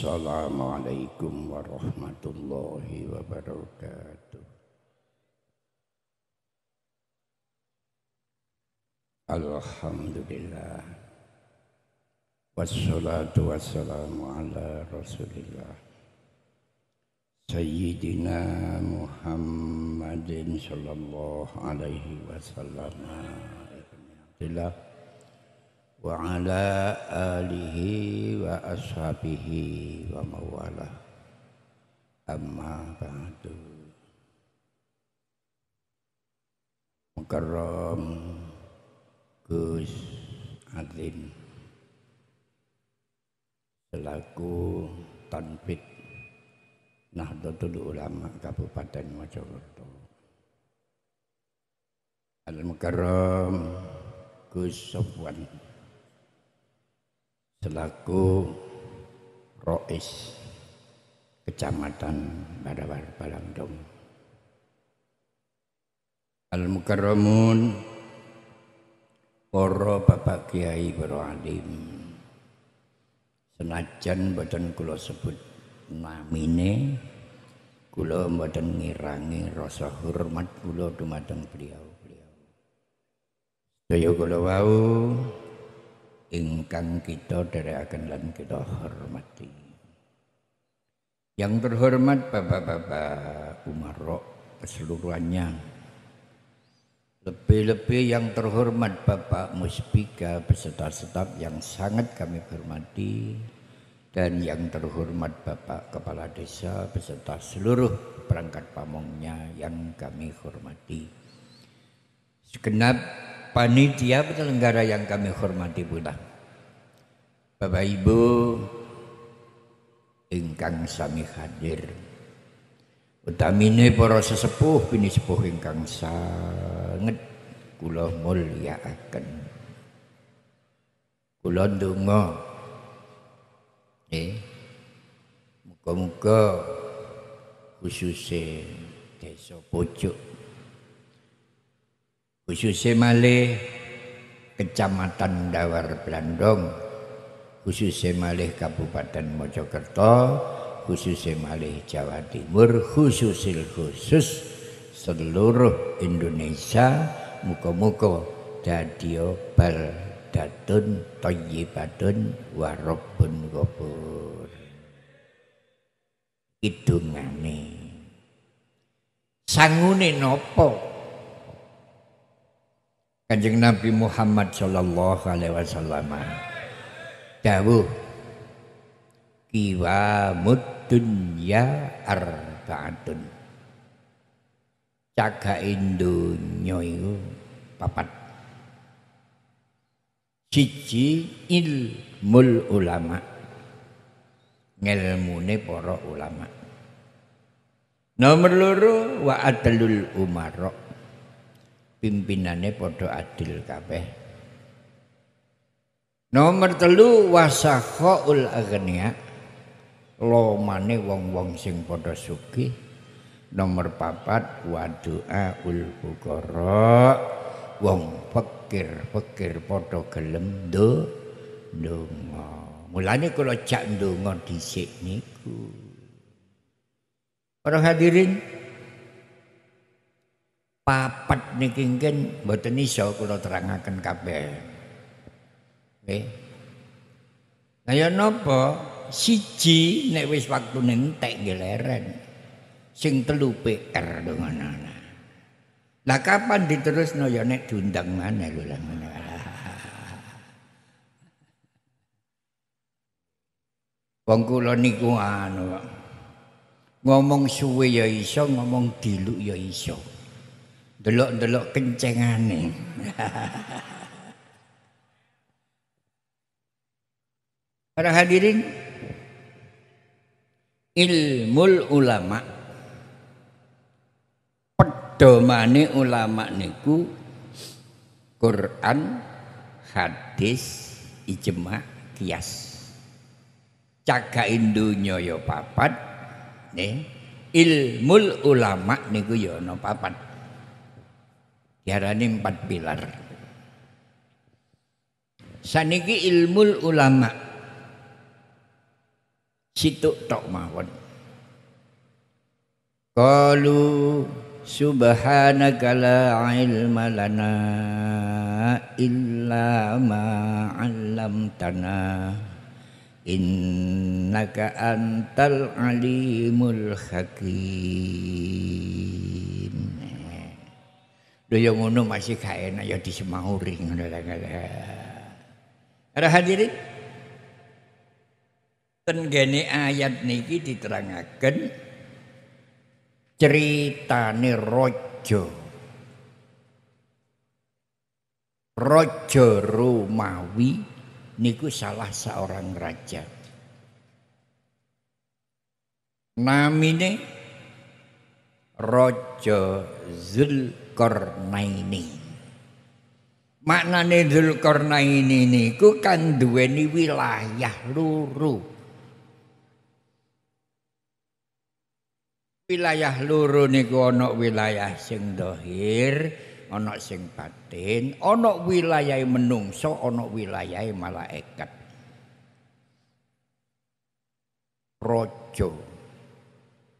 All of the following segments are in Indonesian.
Assalamualaikum warahmatullahi wabarakatuh. Alhamdulillah. Wassalatu wassalamu ala Rasulillah. Sayyidina Muhammadin sallallahu alaihi wasallam. Alhamdulillah wa ala alihi wa ashabihi wa mawalah amma ba'du mukarram gus adin selaku tanbit Nahdlatul Ulama Kabupaten Mojokerto Al-Mukarram Gus Sofwan Gus Sofwan selaku Rois Kecamatan Badawar Balandung. Al Mukarramun koro Bapak Kiai para alim senajan badan kula sebut namine kula badan ngirangi rasa hormat kula dumateng beliau-beliau. Daya kula wau ingkang kita dari akan lan kita hormati. Yang terhormat Bapak-bapak Umarok keseluruhannya. Lebih-lebih yang terhormat Bapak Muspika beserta staf yang sangat kami hormati dan yang terhormat Bapak Kepala Desa beserta seluruh perangkat pamongnya yang kami hormati. Segenap panitia penyelenggara yang kami hormati pula. Bapak Ibu ingkang sami hadir. Utamine para sesepuh bini sepuh ingkang sanget kula mulyakaken. Kula ndonga eh muga-muga khususnya desa pojok khususnya malih Kecamatan Dawar Blandong khususnya malih Kabupaten Mojokerto khususnya malih Jawa Timur khususil khusus seluruh Indonesia muka-muka dadio baldatun toyibatun warobun gobur hidungane sangune nopo Kanjeng Nabi Muhammad sallallahu alaihi wasallam dawuh kiwa dunya arbaatun cagake donya iku papat siji ilmul ulama ngelmune para ulama nomor loro wa adalul umarok pimpinane podo adil kabeh nomor telu wasakhaul lo lomane wong-wong sing podo suki. nomor papat wadu'a ul bukoro wong pikir-pikir podo gelem do ndonga mulane kula jak ndonga sini ku. para hadirin papat niki ngkin mboten iso kula terangaken kabeh. Nggih. Kaya napa? Siji nek wis waktune entek nggih leren. Sing telu PR to ngono. Lah kapan diterusno ya nek diundang maneh lho lah ngono. Wong kula niku anu ngomong suwe ya iso, ngomong diluk ya iso delok-delok kencengane. Para hadirin, ilmu ulama pedomane ulama niku Quran, hadis, ijma, kias. cakain Indonya ya papat, nih. ilmu ulama niku ya no papat. Diarani empat pilar. Saniki ilmu ulama. Situ tok mawon. Kalu subhanaka la ilma lana illa ma 'allamtana innaka antal alimul hakim Lho yang ngono masih gak enak ya disemauri ngono Para hadirin gene ayat niki diterangaken ceritane raja Raja Romawi niku salah seorang raja Namine Raja Zul Dzulkarnaini. Maknane Dzulkarnaini niku kan duweni wilayah luru. Wilayah luru niku ana wilayah sing dohir, ana sing batin, ana wilayah menungso, ana wilayah malaikat. projo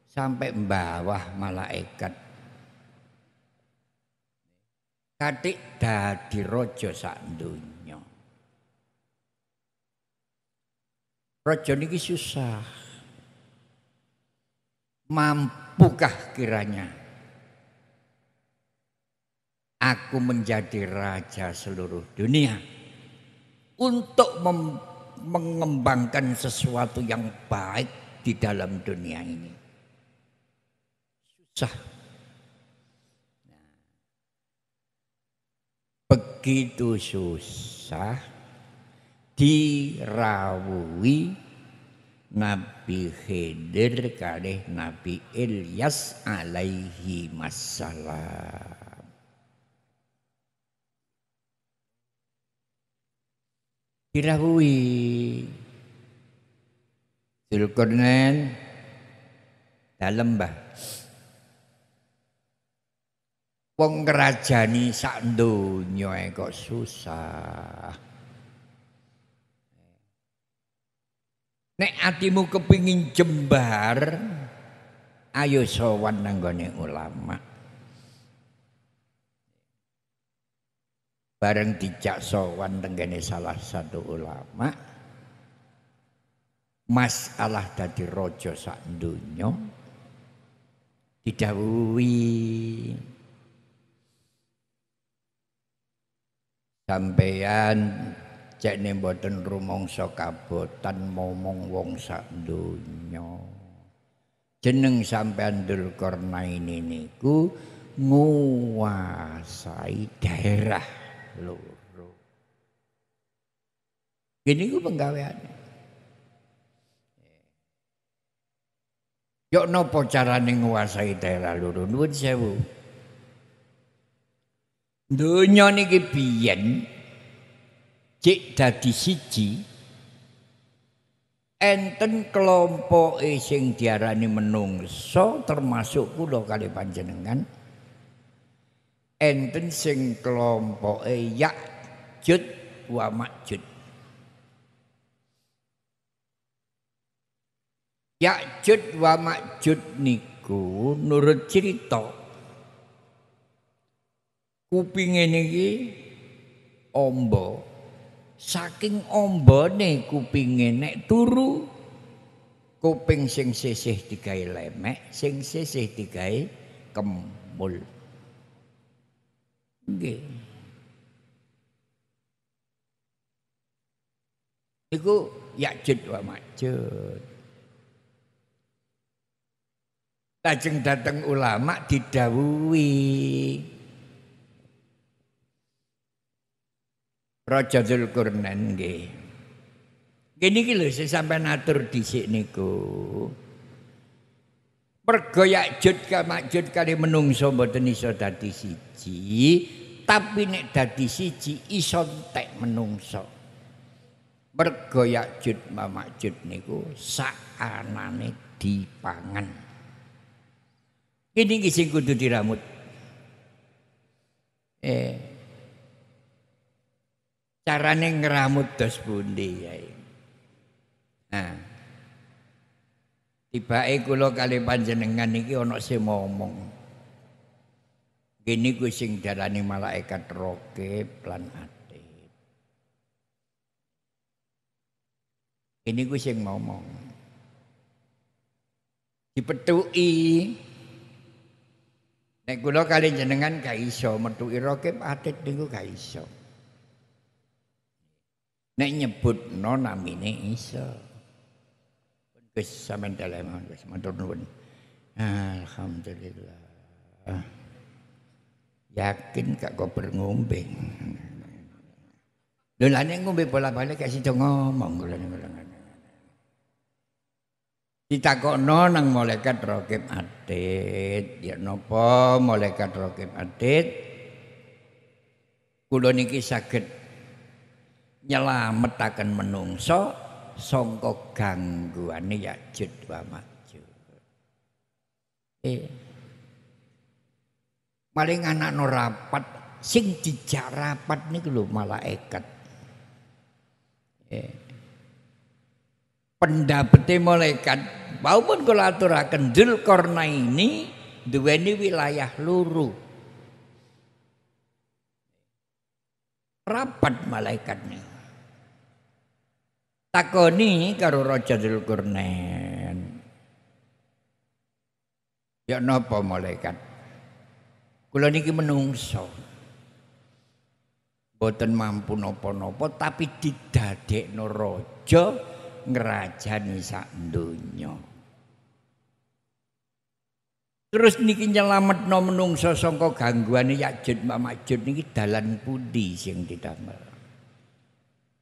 sampai bawah malaikat katik dadi rojo sak dunia. Rojo ini susah. Mampukah kiranya aku menjadi raja seluruh dunia untuk mengembangkan sesuatu yang baik di dalam dunia ini? Susah. begitu susah dirawui Nabi Khidir kalih Nabi Ilyas alaihi masalah. Dirawui Zulkarnain dalam bahasa Wong ngrajani sak donya kok susah. Nek atimu kepingin jembar, ayo sowan nanggone ulama. Bareng dijak sowan tenggene salah satu ulama, masalah dadi raja sak donya didhawuhi sampeyan cek ne mboten rumangsa kabotan momong wong sak donya jeneng sampeyan ini niku nguasai daerah loro gini ku penggaweane Yok nopo carane nguasai daerah loro nuwun sewu. Dunia niki biyen cek dadi siji enten kelompok sing diarani menungso termasuk kula kali panjenengan enten sing kelompok yakjud wa makjud yakjud wa makjud niku nurut cerita kupinge niki amba saking ambane kupinge nek turu kuping sing sisih digawe lemek sing sisih digawe kembul nggih iku yakjud wa majud Lajeng dateng ulama didawui. Raja Zulkarnain nggih. Gini ki lho sing sampean atur dhisik niku. Pergo yakjud ka kali menungso mboten iso dadi siji, tapi nek dadi siji iso entek menungso. Pergo yakjud makjud niku sakanane dipangan. Gini ki sing kudu diramut. Eh, carane ngeramut dos bundi ya. Nah. Tibake kula kali panjenengan iki ana sing ngomong. Gini ku sing darani malaikat roke lan atib. Ini ku sing ngomong. Dipetuki Nek kula kali jenengan gak iso metuki rokib atit niku gak iso nek nami ne iso wis sampean dalem wis matur nuwun alhamdulillah yakin gak kok berngombe lho lah nek ngombe bola bali gak sida ngomong kula ditakokno nang malaikat rokib adit ya napa malaikat rokib adit kula niki saged nyelametaken menungso sangka gangguane Yajud wa Majud. Eh. Paling anak no rapat sing dijak rapat niku lho malaikat. Eh. Pendapatnya malaikat maupun kula aturaken dul karena ini duweni wilayah luru. Rapat malaikat nih takoni karo Raja Dzulkarnain. Ya napa malaikat? Kula niki menungso. Boten mampu napa-napa tapi didadekno raja ngrajani sak donya. Terus niki nyelametno menungso sangka gangguane Yakjud jod niki dalan pundi sing didamel.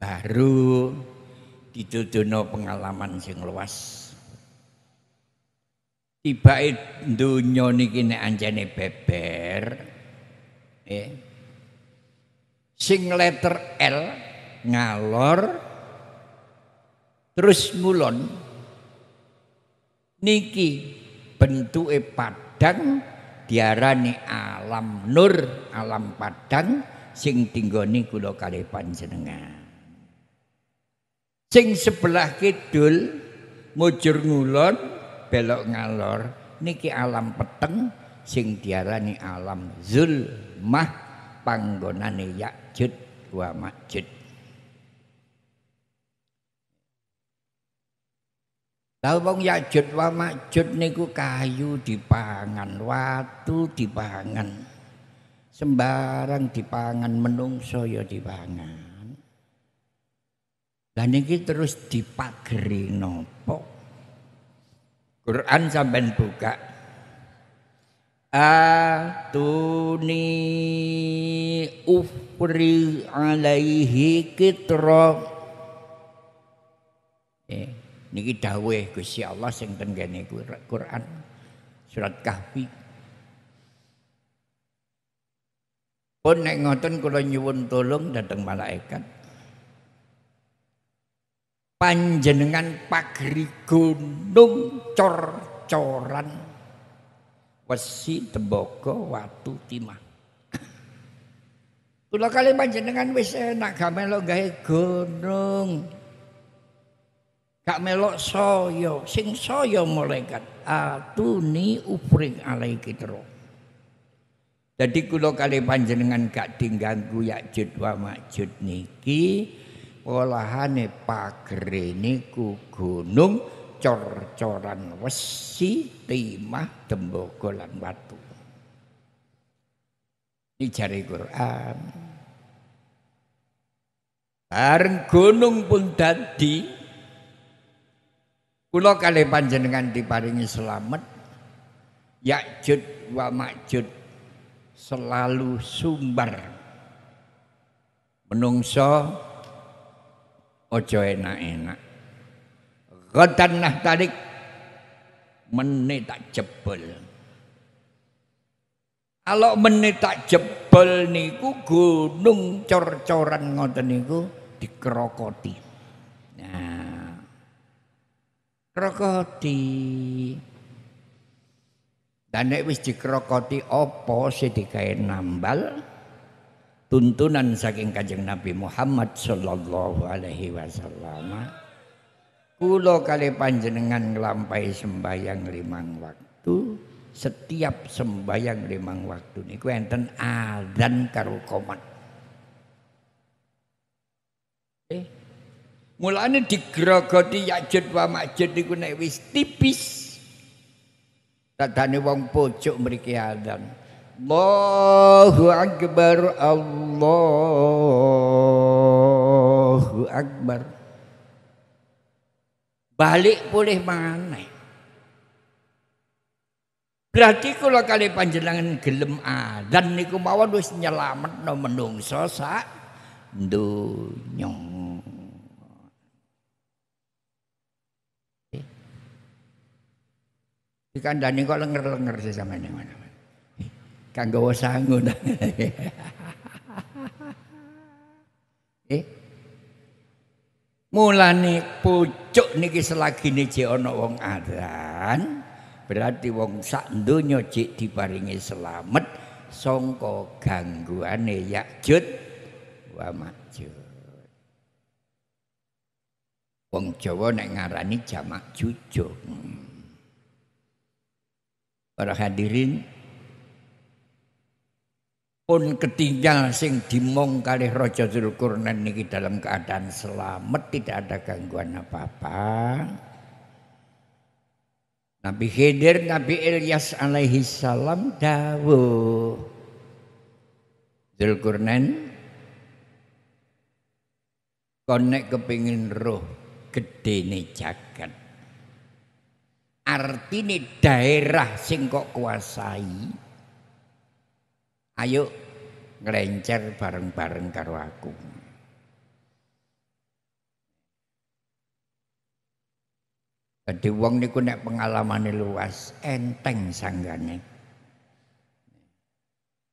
Baru didodono pengalaman sing luas. Tibake dunia niki nek anjane beber eh sing letter L ngalor terus ngulon niki bentuke padang diarani alam nur alam padang sing tinggoni kula kali panjenengan Sing sebelah kidul mujur ngulon belok ngalor niki alam peteng sing diarani alam zulmah panggonane Yakjud wa Majud. Lah bang Yakjud wa Majud niku kayu dipangan, watu dipangan. Sembarang dipangan menungso ya dipangan. Dan ini terus dipageri nopo? Quran sampai buka. Atuni ufri alaihi kitra. Eh, niki dawuh Gusti Allah sing tenggene Quran surat Kahfi. Pun nek ngoten kula nyuwun tolong datang malaikat panjenengan pagri gunung cor-coran wesi tembaga watu timah kula kali panjenengan wis enak gak melok gawe gunung gak melok saya sing saya malaikat atuni upring alai kitro jadi kula kali panjenengan gak diganggu jut wa jut niki olahane pagre niku gunung cor-coran wesi timah tembaga lan watu ini jari Quran bareng gunung pun dadi kula kali panjenengan diparingi selamat yakjud wa makjud selalu sumber menungso ojo enak-enak Rodan nah tarik meni tak jebol. Kalau meni tak jebol niku gunung cor-coran ngoten niku dikerokoti. Nah, krokoti. Dan nek wis dikerokoti opo sih digawe nambal? tuntunan saking kajeng Nabi Muhammad sallallahu alaihi wasallam pulau kali panjenengan lampai sembayang limang waktu setiap sembayang limang waktu niku enten adan karo komat eh Mulanya digrogoti ya wa makjud niku wis tipis tadane wong pojok mriki dan. Allahu Akbar Allahu Akbar balik boleh mana berarti kalau kali panjenengan gelem adan niku mawon wis nyelamet no menungso sak dunya dani kok lenger-lenger sama ini mana kang gawa sangu eh mulane pucuk niki nih jek ono wong adan, berarti wong sak dunyo jek diparingi selamat gangguan nih yakjud wa majud Wong Jawa nek ngarani jamak jujung. Hmm. Para hadirin, pun ketinggal sing dimong kali Raja Zulkarnain niki dalam keadaan selamat tidak ada gangguan apa-apa. Nabi Khidir, Nabi Ilyas alaihi salam dawuh. Zulkarnain konek kepingin roh gede nih jagat. Arti nih daerah sing kok kuasai Ayo nglencer bareng-bareng karo aku. Jadi wong niku nek pengalaman luas, enteng sanggane.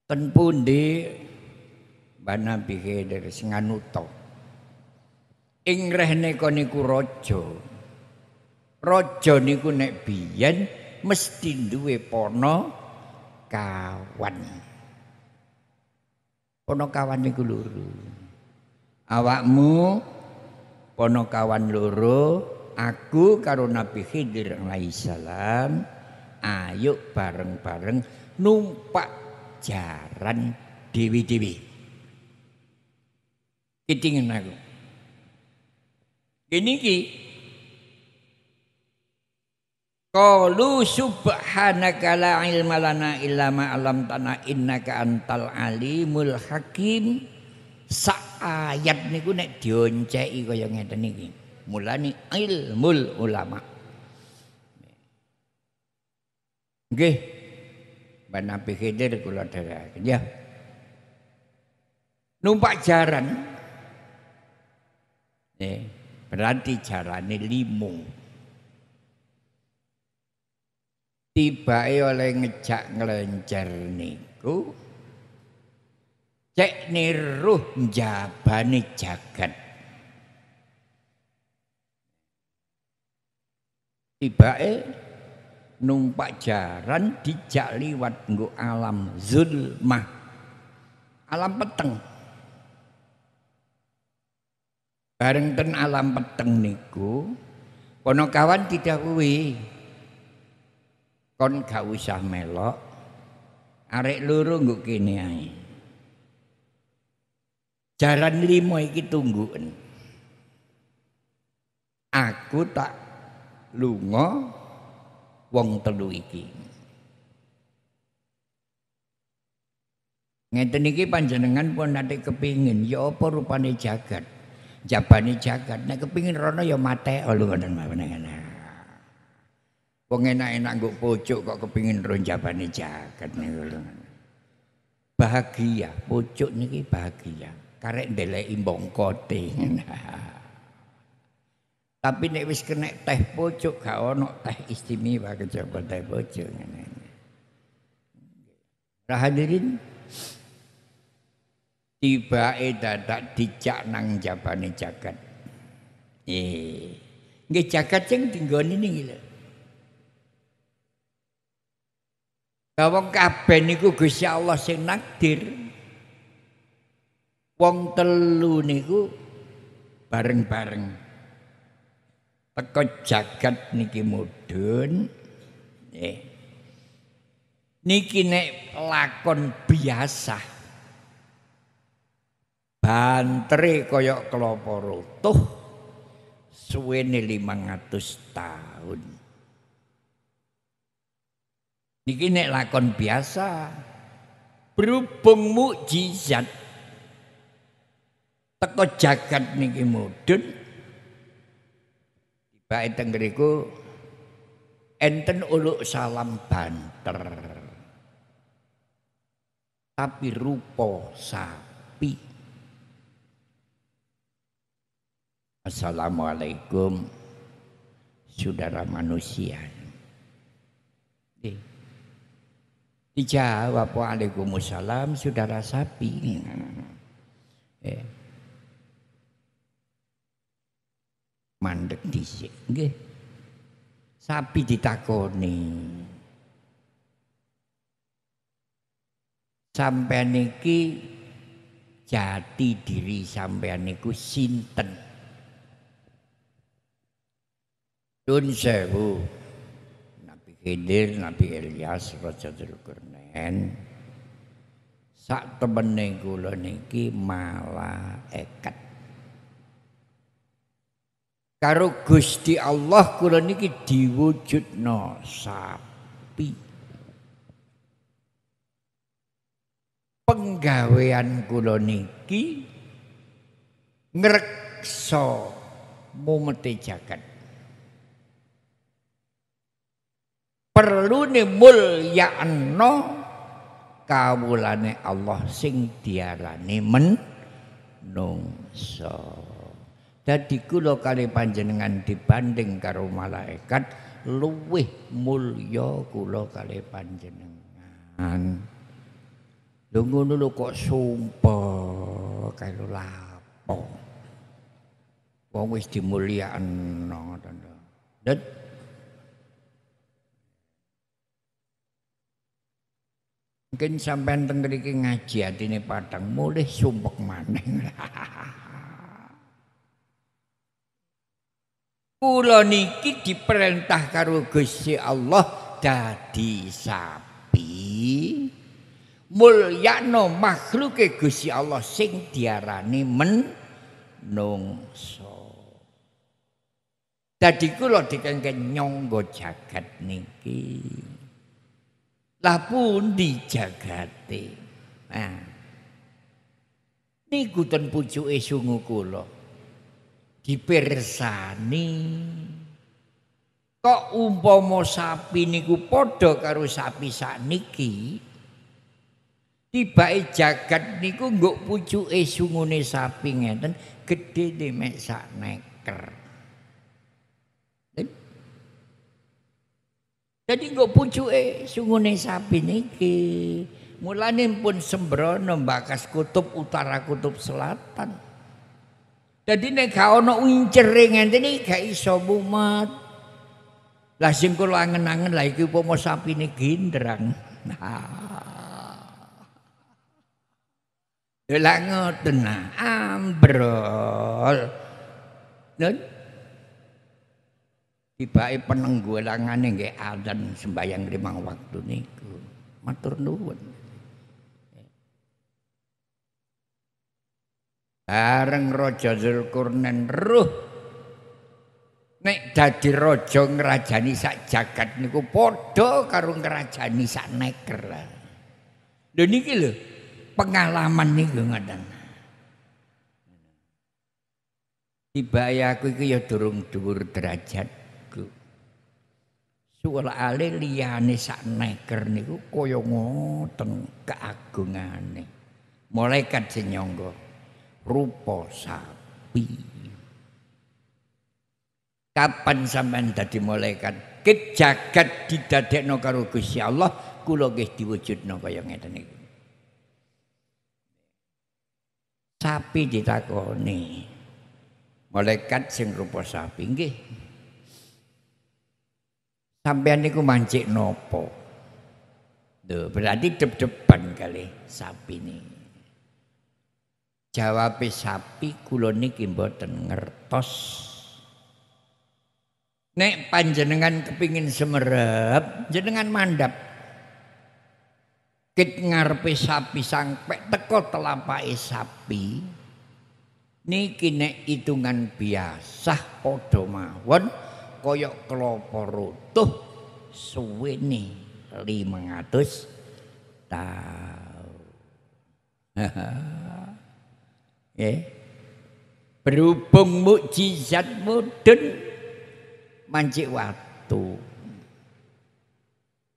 Ten pundi bana pihe dari Singanuto. Ing rehne niku raja. Raja niku nek biyen mesti duwe pono kawan ana kawane iku loro. Awakmu ana kawan loro, aku karo Nabi Khidir alaihissalam ayo bareng-bareng numpak jaran dewi-dewi. Kitingin aku. Ini ki Qalu subhanaka la ilma lana illa ma 'allamtana innaka antal alimul hakim. sa ayat niku nek dionceki kaya ngeten iki. Mulane ilmul ulama. Nggih. Nabi khidir kula dherekaken ya. Numpak jaran. Nih, berarti jarane limung. tibae oleh ngejak nglencer niku cek niruh njabane jagat tibae numpak jaran dijak liwat nggo alam zulmah alam peteng bareng ten alam peteng niku ponokawan didhawuhi kon gak usah melok arek loro nggo kene ae jalan limo iki tungguan aku tak lunga wong telu iki Ngeten iki panjenengan pun nanti kepingin ya apa rupane jagat. Jabane jagat nek kepingin rono ya mate lho ngoten mawon Wong enak-enak nggo pojok kok kepingin ronjabane jaket niku lho. Bahagia, pojok niki bahagia. Karek ndeleki mbongkote. Tapi nek wis kena teh pojok gak ono teh istimewa kejaba teh pojok ngene. Nah hadirin e dadak dijak nang jabane jagat. Eh, nggih jagat sing dinggoni niki lho. Lah wong kabeh niku Gusti Allah sing nakdir. Wong telu niku bareng-bareng. Teko jagat niki mudhun. Eh. Niki nek lakon biasa. bantre kaya kelapa rotoh suwene 500 tahun Niki nek lakon biasa. Berhubung mukjizat teko jagat niki mudun. Tiba teng enten uluk salam banter. Tapi rupa sapi. Assalamualaikum saudara manusia. Dijawab Waalaikumsalam saudara sapi. Eh. Mandek dhisik nggih. Sapi ditakoni. Sampai niki jati diri sampean niku sinten? Dun sewu. Khidir Nabi Ilyas Raja Dulkurnen sak temennya gula niki ekat karo Gusti Allah gula niki diwujudno sapi penggawean gula niki ngerekso mumete jagat perlu ne mulyakno kawulane Allah sing diarani menungso. Dadi kula kali panjenengan dibanding karo malaikat luwih mulya kula kali panjenengan. Lho ngono kok sumpah karo lapo. Wong wis dimulyakno dan. Mungkin sampean teng ngaji ngaji atine padang mulih sumpek maneh. Kulo niki diperintah karo Gusti Allah dadi sapi. Mulyakno makhluke Gusti Allah sing diarani menungso. Dadi kula dikengken nyangga jagat niki. Lah pun jagate. Nah. Niku ten pucuke sungu kula. Dipirsani kok umpama sapi niku padha karo sapi sakniki tibake jagat niku nggo pucuke sungune sapi ngeten gedhe mek sak neker. Jadi nggo sungguh sungune sapi niki. mulanin pun sembrono bakas kutub utara kutub selatan. Jadi nek kau ana wincere jadi kayak iso mumet. Lah sing kula angen-angen lah iki upama sapine gindrang. Nah. Lah ngoten ah, ambrol. Nah, tibake penenggolangane nggih adzan sembahyang limang waktu niku. Matur nuwun. Bareng Raja Zulkarnain ruh nek dadi raja ngrajani sak jagat niku padha karo ngrajani sak neker. Lho niki lho pengalaman niku ngoten. Tiba ya aku iki ya durung dhuwur derajat ale liyane sak neker niku kaya ngoten keagungane. Malaikat sing rupa sapi. Kapan sampean dadi malaikat? Kit jagat didadekno karo Gusti Allah, kula nggih diwujudno kaya ngeten niku. Sapi ditakoni. Malaikat sing rupa sapi nggih. Sampean niku mancik nopo? Duh, berarti dep-depan kali sapi ini. Jawab sapi kula niki mboten ngertos. Nek panjenengan kepingin semerep, jenengan mandap. Kit ngarepe sapi sampai teko telapake sapi. Niki nek hitungan biasa padha mawon kaya suwe rutuh lima ratus, tahun. Eh, Berhubung mukjizat mudun mancik waktu,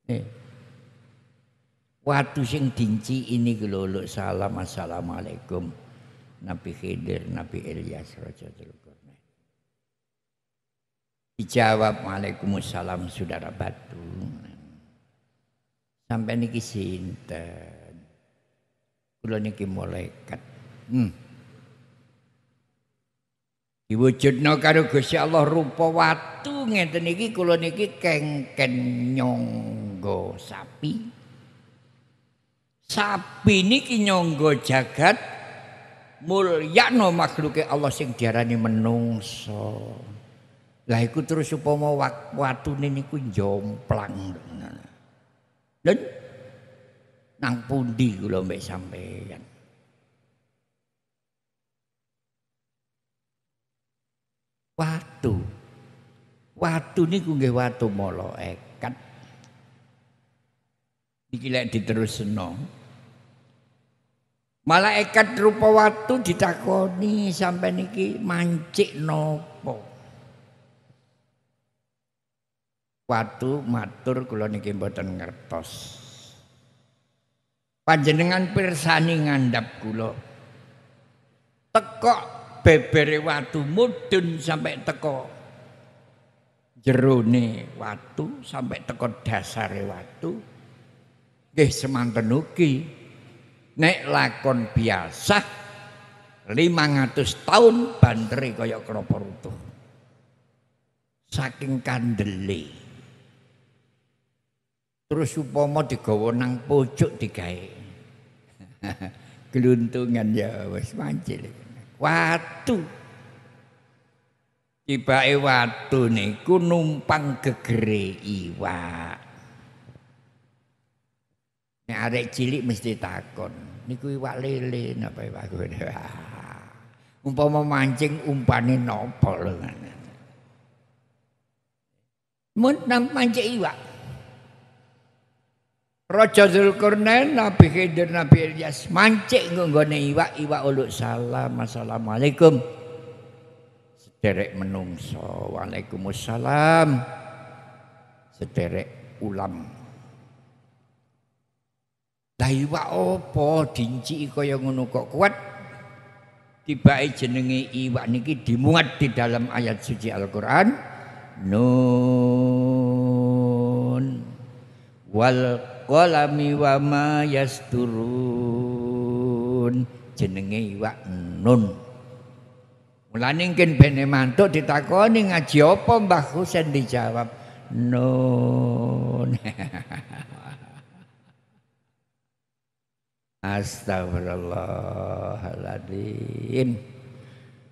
Eh, waktu sing dinci ini gelolok salam assalamualaikum. Nabi Khidir, Nabi Ilyas, Raja Teluk. Dijawab Waalaikumsalam saudara batu. Sampai niki sinten. Kula niki malaikat. Hmm. Diwujudno karo Gusti Allah rupa watu ngeten niki kula niki kengken nyonggo sapi. Sapi niki nyangga jagat mulyakno makhluke Allah sing diarani menungso. Lah iku terus upama watune niku jomplang. Dan nang pundi kula mbek sampeyan. Watu. Watu niku nggih watu mala ekat. Iki lek diterusno. Malaikat rupa watu ditakoni sampai niki mancik nopo. Watu matur kula niki mboten ngertos. Panjenengan pirsani ngandhap kula. Tekok bebere watu sampai teko jerone watu sampai teko dasare watu. Nggih semanten ugi nek lakon biasa 500 tahun bandere kaya krapa rutuh. Saking kandeli. Terus umpama di nang pojok digawe. Geluntungan ya wis mancil. Watu. Tibake watu niku numpang gegere iwak. Nek arek cilik mesti takon, niku iwak lele napa iwak gede. Umpama mancing umpane napa lho. Mun nang mancing iwak Raja Zulkarnain Nabi Khidir Nabi Ilyas mancik nggone iwak-iwak uluk salam assalamualaikum sederek menungso Waalaikumsalam sederek ulam Lah iwak apa dinciki kaya ngono kok kuat tibake jenenge iwak niki dimuat di dalam ayat suci Al-Qur'an Nun wal walami wa ma yasturun jenenge iwak nun mulane engkin bene mantuk ditakoni ngaji apa Mbah Husain dijawab nun Astagfirullahaladzim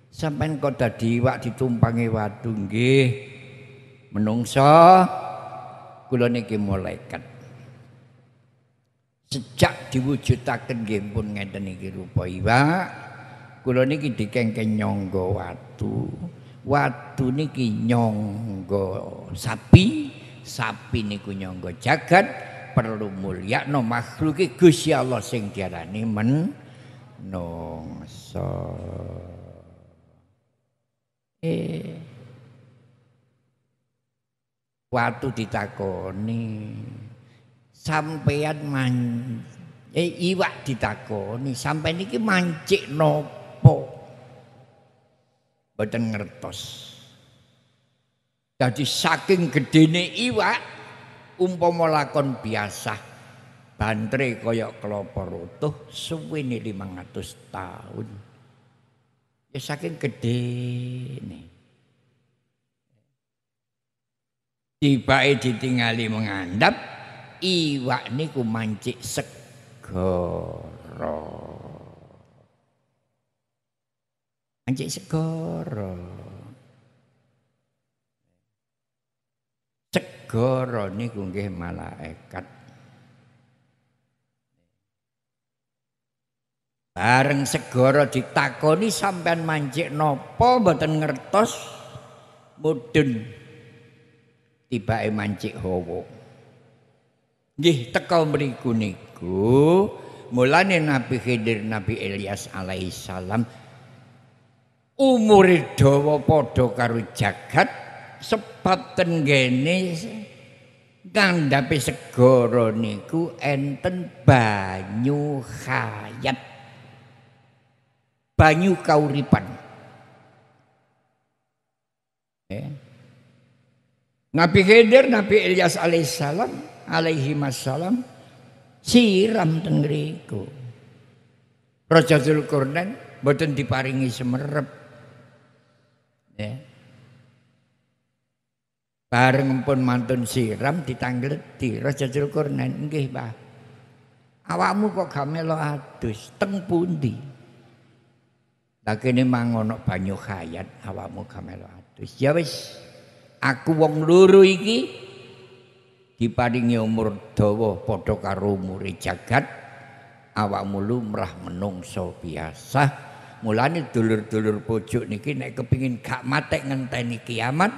Sampai kau dadi iwak ditumpangi wadu nggih menungso kula niki malaikat sejak diwujudaken nggih pun ngenten iki rupa iwak kula niki dikengken nyangga watu watu niki nyangga sapi sapi niku nyangga jagat perlu no makhluke Gusti Allah sing diarani nongso eh watu ditakoni sampean man eh iwak ditakoni sampean iki mancik nopo boten ngertos Jadi saking gedene iwak umpama lakon biasa bantre kaya kelapa rutuh suwene 500 tahun. Ya saking gede gedene. Tibae ditingali mengandap iwak niku mancik segara. Mancik segara. Segara niku nggih malaikat. Bareng segara ditakoni sampean mancik nopo mboten ngertos mudun tiba mancik hawa. Gih, teka beriku niku mulane Nabi Khidir Nabi alaihi alaihissalam umur dawa padha karo jagat sebab tenggene kandhape segara niku enten banyu khayat banyu kauripan ya. Nabi Khidir Nabi alaihi alaihissalam alaihi wassalam siram tenggeriku. Raja Zulkarnain boten diparingi semerep. Ya. Bareng pun mantun siram di Raja Zulkarnain nggih Pak. Awakmu kok gak melo adus teng pundi? Lah kene mangono banyu khayat awakmu gak melo adus. Ya wis, aku wong loro iki diparingi umur dawa padha karo umure jagat awakmu lumrah menungso biasa mulane dulur-dulur pojok niki nek kepingin gak matek ngenteni kiamat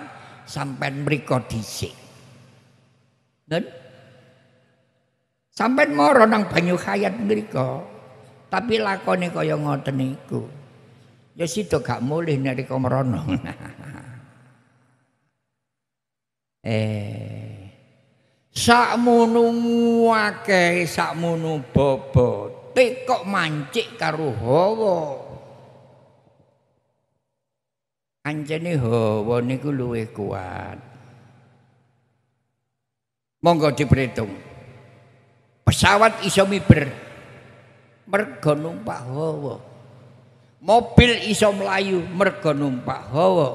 sampean mriko dhisik dan sampean moro nang banyu hayat mriko tapi lakone kaya ngoten niku ya sida gak mulih nalika merono eh sakmono akeh sakmono bobote kok mancik karo hawa Anjene hawa niku luwih kuat monggo diperhitung pesawat iso miber mergo numpak hawa mobil iso melayu, mergo numpak hawa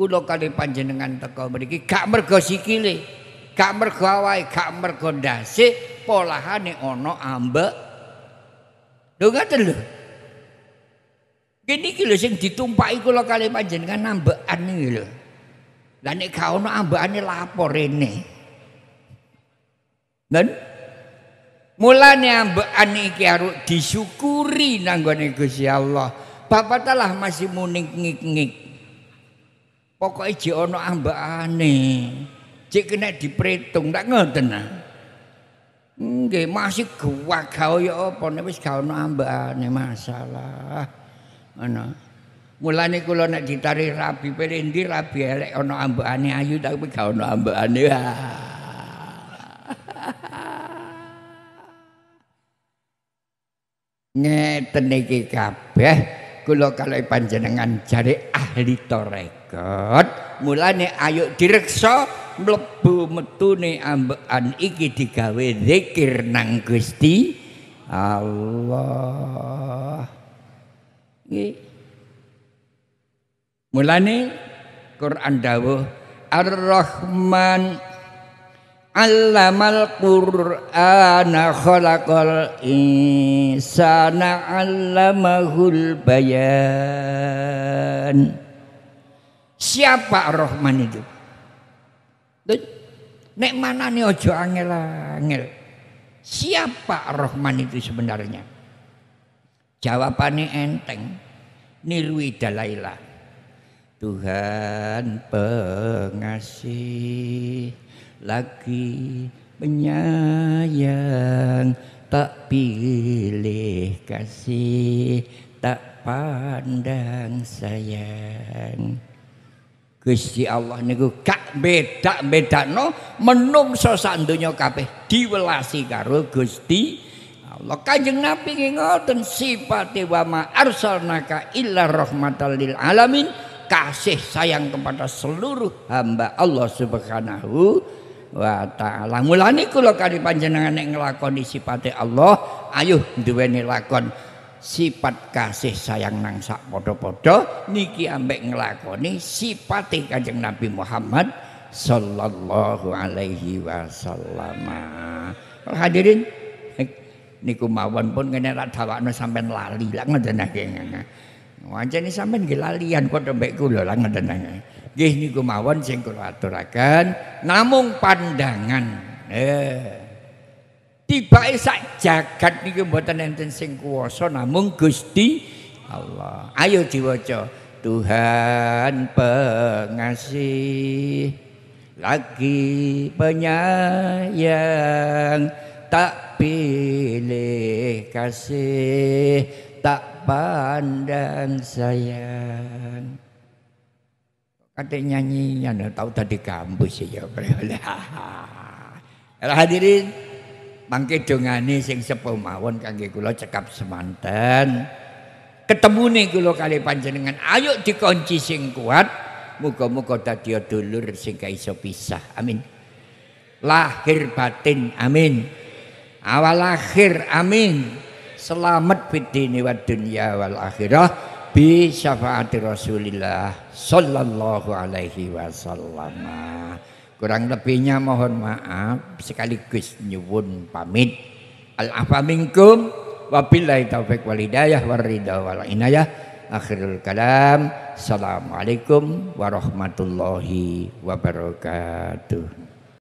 kula kali panjenengan teka mriki gak mergo sikile gak mergo kamar gak mergo ndase ono ana ambek lho ngaten lho Gini iki lho sing ditumpaki kula kali panjenengan nambekan iki lho lah nek gak ana ambekane lapor rene dan mulane ambekan iki harus disyukuri nanggone Gusti Allah Bapak telah masih muning ngik-ngik pokoknya jika ada aneh Cik kena diperhitung tak ngerti nah. Enggak masih gua ya apa nih wis kau nambah masalah. Mana? Mulane kalau nek ditarik rabi perindi rabi elek nambah nih ayu tapi gak ono ambane. Ngeten iki kabeh. kula kalau panjenengan cari ahli torekot mulane ayo direksa mlebu metune ambekan iki digawe zikir nang Gusti Allah. Nggih. Mulane Quran dawuh Ar-Rahman Allamal Qur'ana khalaqal insana 'allamahul bayan. Siapa Ar-Rahman itu? Nek mana nih ojo angel-angel. Siapa Rahman itu sebenarnya? Jawabannya enteng. Nirwi Dalaila. Tuhan pengasih lagi penyayang tak pilih kasih tak pandang sayang. Gusti Allah niku gak beda bedano menungso sak donya kabeh diwelasi karo Gusti Allah. Kanjeng Nabi nggih ngoten sifate wa ma arsalnaka illa rahmatal lil alamin, kasih sayang kepada seluruh hamba Allah Subhanahu wa taala. Mulane kula kali panjenengan nek nglakoni sifate Allah, ayo duweni lakon sifat kasih sayang nang sak podo podo niki ambek ngelakoni sifat kajeng Nabi Muhammad sallallahu alaihi wasallam. Hadirin niku mawon pun kene rak dawakno sampean lali lak ngoten nggih. Wancane sampean nggih lalian kok mbek kula lak ngoten nggih. Nggih niku mawon sing kula aturaken namung pandangan. Eh Tiba sak jagat niki mboten enten sing kuwasa namung Gusti Allah. Ayo diwaca. Tuhan pengasih lagi penyayang tak pilih kasih tak pandang sayang kata nyanyinya tahu tadi kampus ya, ya. hadirin mangke dongane sing sepuh mawon kangge kula cekap semanten. Ketemu nih kula kali panjenengan, ayo dikunci sing kuat, muga-muga dadi dulur sing iso pisah. Amin. Lahir batin, amin. Awal akhir, amin. Selamat fitni wa dunya wal akhirah bi syafaati Rasulillah sallallahu alaihi wasallam. Kurang lebihnya mohon maaf sekaligus nyuwun pamit. al afaminkum minkum taufiq taufik walidayah waridha wal inayah. Akhirul kalam. Assalamualaikum warahmatullahi wabarakatuh.